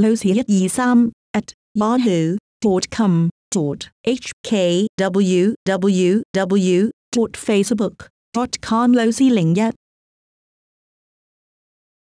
losey at yesum at yahoo.com hkwww.facebook.com Ling lingyat